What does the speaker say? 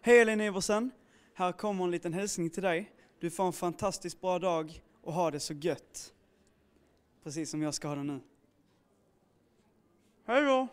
Hej Elin Iversen! Här kommer en liten hälsning till dig. Du får en fantastiskt bra dag och ha det så gött. Precis som jag ska ha det nu. Hej då!